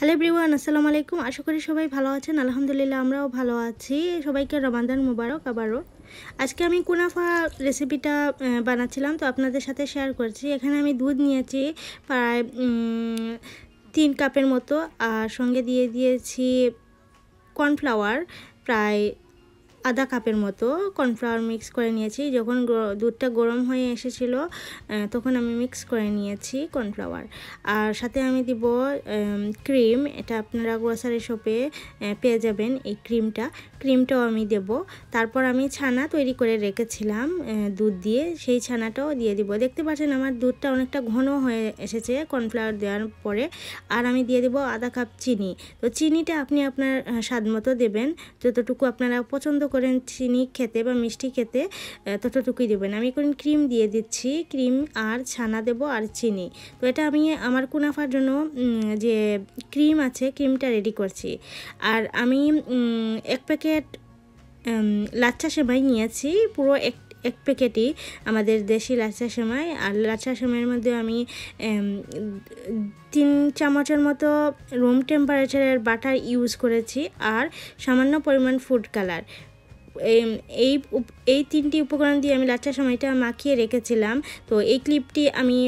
hello ব্রিওয়ান আসসালামু আলাইকুম আশা করি সবাই ভালো আছেন আলহামদুলিল্লাহ আমরাও ভালো আছি সবাইকে রমাদান মুবারক আবারও আজকে আমি কুনাফা রেসিপিটা বানাচ্ছিলাম তো আপনাদের সাথে শেয়ার করছি এখানে আমি দুধ নিয়েছি প্রায় তিন কাপের মতো আর সঙ্গে দিয়ে দিয়েছি কর্নফ্লাওয়ার প্রায় আধা কাপের মতো কর্নফ্লাওয়ার মিক্স করে নিয়েছি যখন দুধটা গরম হয়ে এসেছিল তখন আমি মিক্স করে নিয়েছি কর্নফ্লাওয়ার আর সাথে আমি দিব ক্রিম এটা আপনারা গ্রোসারি শপে পেয়ে যাবেন এই ক্রিমটা ক্রিমটাও আমি দেব তারপর আমি ছানা তৈরি করে রেখেছিলাম দুধ দিয়ে সেই ছানাটাও দিয়ে দিব দেখতে পাচ্ছেন আমার দুধটা অনেকটা ঘন হয়ে এসেছে কর্নফ্লাওয়ার দেওয়ার পরে আর আমি দিয়ে দেব আধা কাপ চিনি তো চিনিটা আপনি আপনার স্বাদ মতো দেবেন যতটুকু আপনারা পছন্দ করেন চিনি খেতে বা মিষ্টি খেতে ততটুকুই দেবেন আমি এখন ক্রিম দিয়ে দিচ্ছি ক্রিম আর ছানা দেব আর চিনি তো এটা আমি আমার কুনাফার জন্য যে ক্রিম আছে ক্রিমটা রেডি করছি আর আমি এক প্যাকেট লাচ্ছা সেমাই নিয়েছি পুরো এক এক প্যাকেটই আমাদের দেশি লাচ্ছা সেমাই আর লাচ্ছা সেমাইয়ের মধ্যে আমি তিন চামচের মতো রুম টেম্পারেচারের বাটার ইউজ করেছি আর সামান্য পরিমাণ ফুড কালার এই এই তিনটি উপকরণ দিয়ে আমি লাচ্ছার সময়টা মাখিয়ে রেখেছিলাম তো এই ক্লিপটি আমি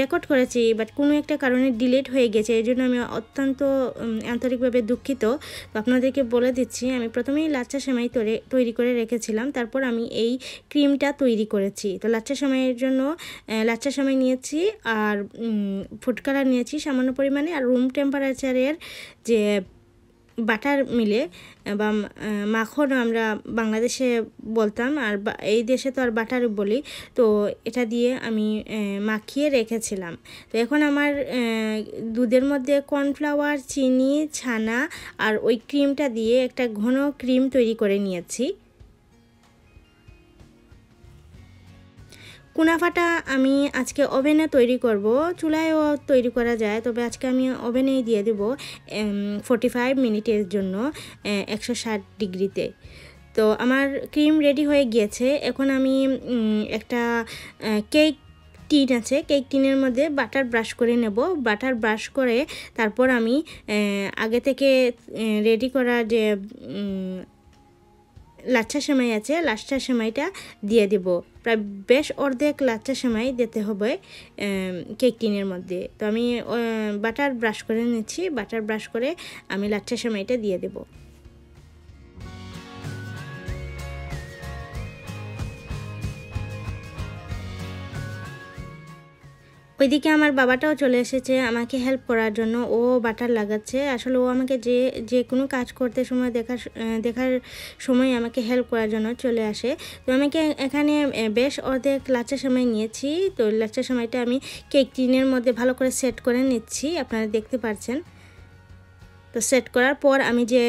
রেকর্ড করেছি বাট কোনো একটা কারণে ডিলেট হয়ে গেছে এই জন্য আমি অত্যন্ত আন্তরিকভাবে দুঃখিত তো আপনাদেরকে বলে দিচ্ছি আমি প্রথমেই লাচ্চা সেমাই তৈরি করে রেখেছিলাম তারপর আমি এই ক্রিমটা তৈরি করেছি তো লাচ্চা সময়ের জন্য লাচ্চা সময় নিয়েছি আর ফুড কালার নিয়েছি সামান্য পরিমাণে আর রুম টেম্পারেচারের যে বাটার মিলে বা মাখন আমরা বাংলাদেশে বলতাম আর এই দেশে তো আর বাটার বলি তো এটা দিয়ে আমি মাখিয়ে রেখেছিলাম তো এখন আমার দুধের মধ্যে কর্নফ্লাওয়ার চিনি ছানা আর ওই ক্রিমটা দিয়ে একটা ঘন ক্রিম তৈরি করে নিয়েছি কুনাফাটা আমি আজকে ওভেনে তৈরি করব চুলায়ও তৈরি করা যায় তবে আজকে আমি ওভেনেই দিয়ে দেব ফোর্টি ফাইভ মিনিটের জন্য একশো ষাট ডিগ্রিতে তো আমার ক্রিম রেডি হয়ে গিয়েছে এখন আমি একটা কেক টিন আছে কেক টিনের মধ্যে বাটার ব্রাশ করে নেব বাটার ব্রাশ করে তারপর আমি আগে থেকে রেডি করা যে লাচ্ছা সেমাই আছে লাচ্ছা সেমাইটা দিয়ে দিব প্রায় বেশ অর্ধেক লাচ্ছা সেমাই দিতে হবে কেক টিনের মধ্যে তো আমি বাটার ব্রাশ করে নিচ্ছি বাটার ব্রাশ করে আমি লাচ্ছা সেমাইটা দিয়ে দেবো ওইদিকে আমার বাবাটাও চলে এসেছে আমাকে হেল্প করার জন্য ও বাটার লাগাচ্ছে আসলে ও আমাকে যে যে কোনো কাজ করতে সময় দেখার দেখার সময় আমাকে হেল্প করার জন্য চলে আসে তো আমাকে এখানে বেশ অর্ধেক লাচের সময় নিয়েছি তো লাচের সময়টা আমি কেক টিনের মধ্যে ভালো করে সেট করে নিচ্ছি আপনারা দেখতে পাচ্ছেন তো সেট করার পর আমি যে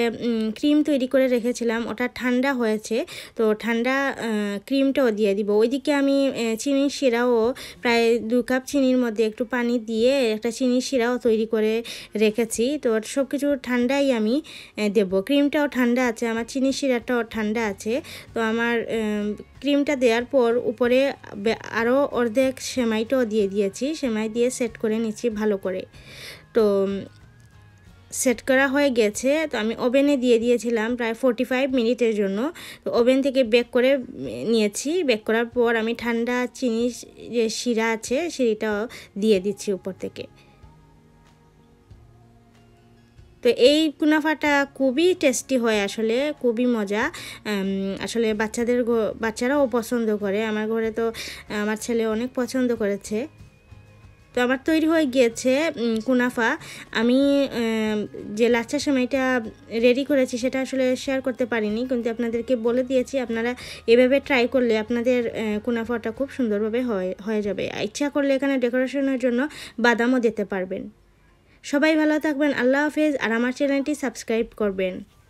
ক্রিম তৈরি করে রেখেছিলাম ওটা ঠান্ডা হয়েছে তো ঠান্ডা ক্রিমটাও দিয়ে দিব ওইদিকে আমি চিনির শিরাও প্রায় দু কাপ চিনির মধ্যে একটু পানি দিয়ে একটা চিনির শিরাও তৈরি করে রেখেছি তো সব কিছু ঠান্ডাই আমি দেব ক্রিমটাও ঠান্ডা আছে আমার চিনির শিরাটাও ঠান্ডা আছে তো আমার ক্রিমটা দেওয়ার পর উপরে আরও অর্ধেক সেমাইটাও দিয়ে দিয়েছি সেমাই দিয়ে সেট করে নিচ্ছি ভালো করে তো সেট করা হয়ে গেছে তো আমি ওভেনে দিয়ে দিয়েছিলাম প্রায় ফোর্টি ফাইভ মিনিটের জন্য তো ওভেন থেকে বেক করে নিয়েছি বেক করার পর আমি ঠান্ডা চিনি যে শিরা আছে সিঁড়িটা দিয়ে দিচ্ছি উপর থেকে তো এই কুনাফাটা খুবই টেস্টি হয় আসলে খুবই মজা আসলে বাচ্চাদের বাচ্চারাও পছন্দ করে আমার ঘরে তো আমার ছেলে অনেক পছন্দ করেছে তো আমার তৈরি হয়ে গিয়েছে কুনাফা আমি যে লাচ্ছা সেমাইটা রেডি করেছি সেটা আসলে শেয়ার করতে পারিনি কিন্তু আপনাদেরকে বলে দিয়েছি আপনারা এভাবে ট্রাই করলে আপনাদের কুনাফাটা খুব সুন্দরভাবে হয় হয়ে যাবে ইচ্ছা করলে এখানে ডেকোরেশনের জন্য বাদামও দিতে পারবেন সবাই ভালো থাকবেন আল্লাহ হাফেজ আর আমার চ্যানেলটি সাবস্ক্রাইব করবেন